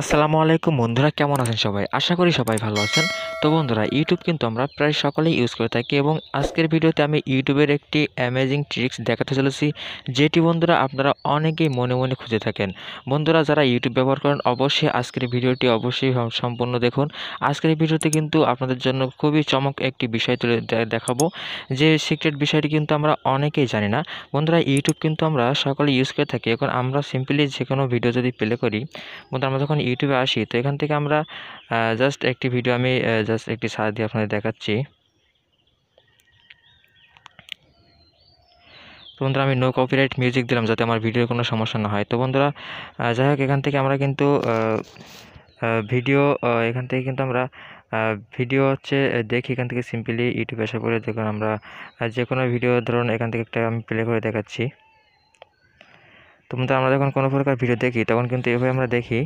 আসসালামু আলাইকুম বন্ধুরা কেমন আছেন সবাই আশা করি সবাই ভালো আছেন তো বন্ধুরা ইউটিউব কিন্তু আমরা প্রায় সকলেই ইউজ করে থাকি এবং আজকের ভিডিওতে আমি ইউটিউবের একটি অ্যামেজিং ট্রিক্স দেখাতে চলেছি যেটি বন্ধুরা আপনারা অনেকেই মনে মনে খুঁজে থাকেন বন্ধুরা যারা ইউটিউব ব্যবহার করেন অবশ্যই আজকের ভিডিওটি অবশ্যই সম্পূর্ণ দেখুন আজকের ভিডিওতে কিন্তু আপনাদের জন্য খুবই চমক একটি বিষয় তুলে দেখাবো যে সিক্রেট বিষয়টি কিন্তু আমরা অনেকেই জানি না বন্ধুরা ইউটিউব কিন্তু আমরা সকলে ইউজ করে থাকি এখন আমরা সিম্পলি যে কোনো ভিডিও যদি প্লে করি বন্ধুরা আমরা যখন ইউটিউবে আসি তো এখান থেকে আমরা জাস্ট একটি ভিডিও আমি জাস্ট একটি সার দিয়ে আপনাদের দেখাচ্ছি তো বন্ধুরা আমি নো কপিরাইট মিউজিক দিলাম যাতে আমার ভিডিওর কোনো সমস্যা না হয় তো বন্ধুরা যাই হোক এখান থেকে আমরা কিন্তু ভিডিও এখান থেকে কিন্তু আমরা ভিডিও হচ্ছে দেখি এখান থেকে সিম্পলি ইউটিউবে আসার পরে দেখুন আমরা যে কোনো ভিডিও ধরুন এখান থেকে একটা আমি প্লে করে দেখাচ্ছি তো আমরা যখন কোনো প্রকার ভিডিও দেখি তখন কিন্তু এভাবে আমরা দেখি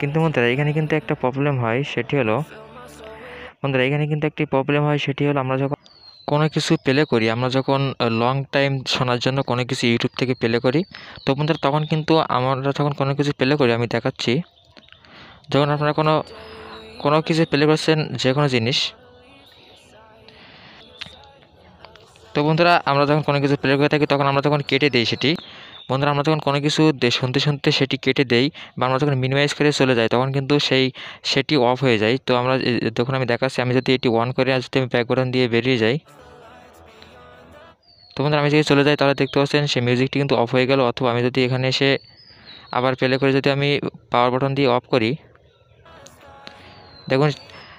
কিন্তু বন্ধুরা এখানে কিন্তু একটা প্রবলেম হয় সেটি হলো বন্ধুরা এখানে কিন্তু একটি প্রবলেম হয় সেটি হলো আমরা যখন কোনো কিছু প্লে করি আমরা যখন লং টাইম শোনার জন্য কোনো কিছু ইউটিউব থেকে প্লে করি তো বন্ধুরা তখন কিন্তু আমরা যখন কোনো কিছু প্লে করি আমি দেখাচ্ছি যখন আপনারা কোনো কোনো কিছু প্লে করছেন যে কোনো জিনিস তো বন্ধুরা আমরা যখন কোনো কিছু প্লে করে থাকি তখন আমরা তখন কেটে দিই সেটি বন্ধুরা আমরা যখন কোনো কিছু শুনতে শুনতে সেটি কেটে দেই বা আমরা যখন মিনিমাইজ করে চলে যাই তখন কিন্তু সেই সেটি অফ হয়ে যায় তো আমরা যখন আমি দেখাচ্ছি আমি যদি এটি অন করে আর যদি আমি ব্যাকগ্রাউন্ড দিয়ে বেরিয়ে যাই তো বন্ধুরা আমি যদি চলে যাই তাহলে দেখতে পাচ্ছেন সেই মিউজিকটি কিন্তু অফ হয়ে গেল অথবা আমি যদি এখানে এসে আবার প্লে করে যদি আমি পাওয়ার বাটন দিয়ে অফ করি দেখুন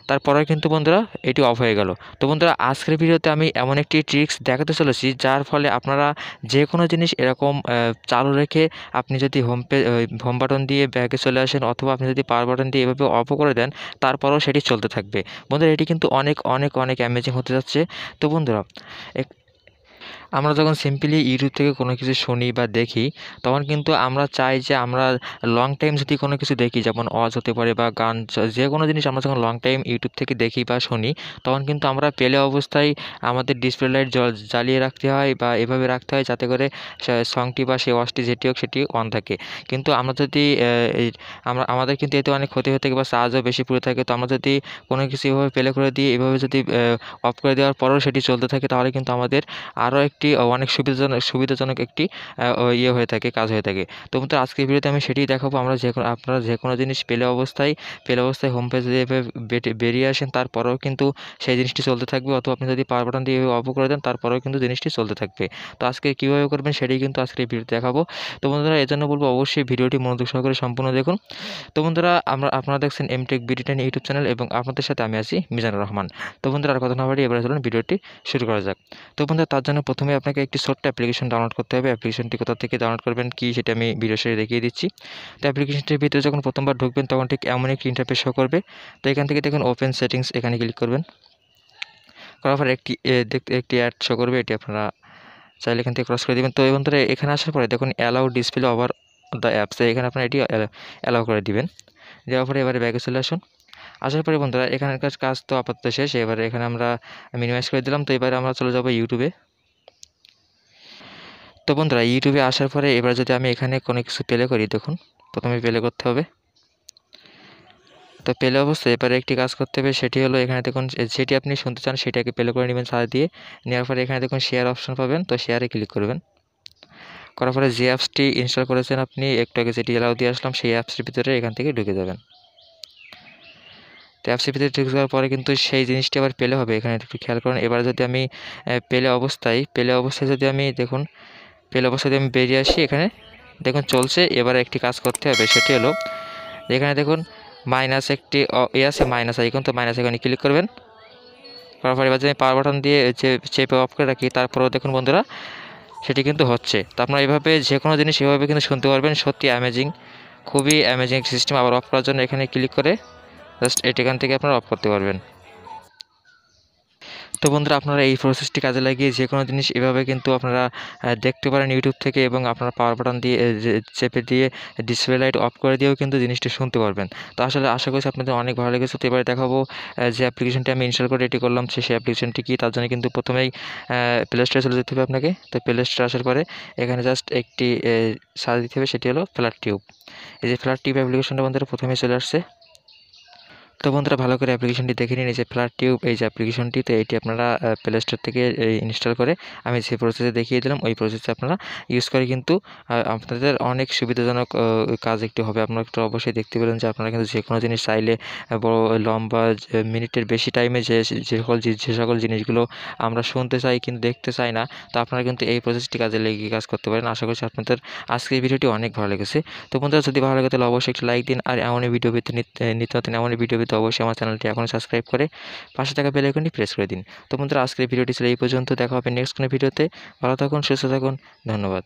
তারপরে কিন্তু বন্ধুরা এটি অফ হয়ে গেল তো বন্ধুরা আজকের ভিডিওতে আমি এমন একটি ট্রিক্স দেখাতে চলেছি যার ফলে আপনারা যে কোনো জিনিস এরকম চালু রেখে আপনি যদি হোম পে হোম বাটন দিয়ে ব্যাগে চলে আসেন অথবা আপনি যদি পাওয়ার বাটন দিয়ে এভাবে অফ করে দেন তারপরেও সেটি চলতে থাকবে বন্ধুরা এটি কিন্তু অনেক অনেক অনেক অ্যামেজিং হতে যাচ্ছে তো বন্ধুরা আমরা যখন সিম্পলি ইউটিউব থেকে কোনো কিছু শুনি বা দেখি তখন কিন্তু আমরা চাই যে আমরা লং টাইম যদি কোনো কিছু দেখি যেমন ওয়াজ হতে পারে বা গান যে কোনো জিনিস আমরা যখন লং টাইম ইউটিউব থেকে দেখি বা শুনি তখন কিন্তু আমরা পেলে অবস্থায় আমাদের ডিসপ্লে লাইট জ্বালিয়ে রাখতে হয় বা এভাবে রাখতে হয় যাতে করে সংটি বা সেই ওয়াজটি যেটি হোক সেটি অন থাকে কিন্তু আমরা যদি আমরা আমাদের কিন্তু এতে অনেক ক্ষতি হয়ে থাকে বা চার্জও বেশি পড়ে থাকে তো আমরা যদি কোনো কিছু এভাবে পেলে করে দিয়ে এভাবে যদি অফ করে দেওয়ার পরেও সেটি চলতে থাকে তাহলে কিন্তু আমাদের আরও একটি অনেক সুবিধাজনক সুবিধাজনক একটি ইয়ে হয়ে থাকে কাজ হয়ে থাকে তো বন্ধুরা আজকের ভিডিওতে আমি সেটি দেখাবো আমরা যে আপনারা যে কোনো জিনিস পেলে অবস্থায় পেলে অবস্থায় হোম পেজ দিয়ে বেরিয়ে আসেন তারপরেও কিন্তু সেই জিনিসটি চলতে থাকবে অথবা আপনি যদি পাওয়ার বাটন দিয়ে অফ করে দেন তারপরেও কিন্তু জিনিসটি চলতে থাকবে তো আজকে কীভাবে করবেন সেটি কিন্তু আজকের ভিডিওতে দেখাবো তো বন্ধুরা এজন্য বলবো অবশ্যই ভিডিওটি মনোযোগ সহকারে সম্পূর্ণ দেখুন তো বন্ধুরা আমরা আপনারা দেখছেন এমটেক বিডিটেন ইউটিউব চ্যানেল এবং আপনাদের সাথে আমি আছি মিজানুর রহমান তো বন্ধুরা আর কথা না বাড়ি এবার চলুন ভিডিওটি শুরু করা যাক তো বন্ধুরা তার জন্য প্রথমে প্রথমে আপনাকে একটি ছোট্ট অ্যাপ্লিকেশন ডাউনলোড করতে হবে অ্যাপ্লিকেশনটি কোথা থেকে ডাউনলোড করবেন কি সেটা আমি ভিডিও সেরে দেখিয়ে দিচ্ছি তো অ্যাপ্লিকেশনটির ভিতরে যখন প্রথমবার ঢুকবেন তখন ঠিক এমন একটি ইন্টারফেস শো করবে তো এখান থেকে দেখুন ওপেন সেটিংস এখানে ক্লিক করবেন করার পর একটি দেখতে একটি অ্যাড শো করবে এটি আপনারা চাইলে এখান থেকে ক্রস করে দেবেন তো এবং ধরে এখানে আসার পরে দেখুন allow display over the apps এখানে আপনারা এটি অ্যালাউ করে দিবেন দেওয়ার পরে এবারে ব্যাগে চলে আসুন আসার পরে বন্ধুরা এখানকার কাজ তো আপাতত শেষ এবারে এখানে আমরা মিনিমাইজ করে দিলাম তো এবারে আমরা চলে যাবো ইউটিউবে তো বন্ধুরা ইউটিউবে আসার পরে এবার যদি আমি এখানে কোনো কিছু প্লে করি দেখুন প্রথমে প্লে করতে হবে তো পেলে অবস্থায় এবারে একটি কাজ করতে হবে সেটি হলো এখানে দেখুন যেটি আপনি শুনতে চান সেটাকে পেলে করে নেবেন সার দিয়ে নেওয়ার পরে এখানে দেখুন শেয়ার অপশন পাবেন তো শেয়ারে ক্লিক করবেন করার পরে যে অ্যাপসটি ইনস্টল করেছেন আপনি একটু আগে যেটি এলাও দিয়ে আসলাম সেই অ্যাপসের ভিতরে এখান থেকে ঢুকে যাবেন তো অ্যাপসের ভিতরে ঢুকে যাওয়ার পরে কিন্তু সেই জিনিসটি আবার পেলে হবে এখানে একটু খেয়াল করুন এবার যদি আমি পেলে অবস্থায় পেলে অবস্থায় যদি আমি দেখুন পেল দিয়ে আমি বেরিয়ে আসি এখানে দেখুন চলছে এবারে একটি কাজ করতে হবে সেটি হলো এখানে দেখুন মাইনাস একটি এ আছে মাইনাস আইকন তো মাইনাস এখানে ক্লিক করবেন করার পরে এবার যদি পাওয়ার বাটন দিয়ে যে চেপে অফ করে রাখি তারপরেও দেখুন বন্ধুরা সেটি কিন্তু হচ্ছে তো আপনারা এভাবে যে কোনো জিনিস এভাবে কিন্তু শুনতে পারবেন সত্যি অ্যামেজিং খুবই অ্যামেজিং সিস্টেম আবার অফ করার জন্য এখানে ক্লিক করে জাস্ট এটি এখান থেকে আপনারা অফ করতে পারবেন তো বন্ধুরা আপনারা এই প্রসেসটি কাজে লাগিয়ে যে কোনো জিনিস এভাবে কিন্তু আপনারা দেখতে পারেন ইউটিউব থেকে এবং আপনারা পাওয়ার বাটন দিয়ে চেপে দিয়ে ডিসপ্লে লাইট অফ করে দিয়েও কিন্তু জিনিসটি শুনতে পারবেন তো আসলে আশা করছি আপনাদের অনেক ভালো লেগেছে তো এবারে দেখাবো যে অ্যাপ্লিকেশনটি আমি ইনস্টল করে এটি করলাম সেই অ্যাপ্লিকেশনটি কি তার জন্য কিন্তু প্রথমেই প্লে স্টোরে চলে যেতে হবে আপনাকে তো প্লে স্টোরে আসার পরে এখানে জাস্ট একটি সার্চ দিতে হবে সেটি হলো ফ্ল্যাট টিউব এই যে ফ্ল্যাট টিউব অ্যাপ্লিকেশনটা আমাদের প্রথমেই চলে আসছে তো বন্ধুরা ভালো করে অ্যাপ্লিকেশনটি দেখে নিন এই যে ফ্ল্যাট টিউব এই যে অ্যাপ্লিকেশনটি তো এটি আপনারা প্লে স্টোর থেকে ইনস্টল করে আমি যে প্রসেসে দেখিয়ে দিলাম ওই প্রসেসে আপনারা ইউজ করে কিন্তু আপনাদের অনেক সুবিধাজনক কাজ একটি হবে আপনারা একটু অবশ্যই দেখতে পেলেন যে আপনারা কিন্তু যে কোনো জিনিস চাইলে বড় লম্বা মিনিটের বেশি টাইমে যে যে সকল যে সকল জিনিসগুলো আমরা শুনতে চাই কিন্তু দেখতে চাই না তো আপনারা কিন্তু এই প্রসেসটি কাজে লেগে কাজ করতে পারেন আশা করছি আপনাদের আজকের ভিডিওটি অনেক ভালো লেগেছে তো বন্ধুরা যদি ভালো লাগে তাহলে অবশ্যই একটু লাইক দিন আর এমনই ভিডিও পেতে নিতে নতুন এমনই ভিডিও তো অবশ্যই আমার চ্যানেলটি এখনও সাবস্ক্রাইব করে পাশে থাকা বেলাইকনটি প্রেস করে দিন তো বন্ধুরা আজকের ভিডিওটি ছিল এই পর্যন্ত দেখা হবে নেক্সট কোনো ভিডিওতে ভালো থাকুন সুস্থ থাকুন ধন্যবাদ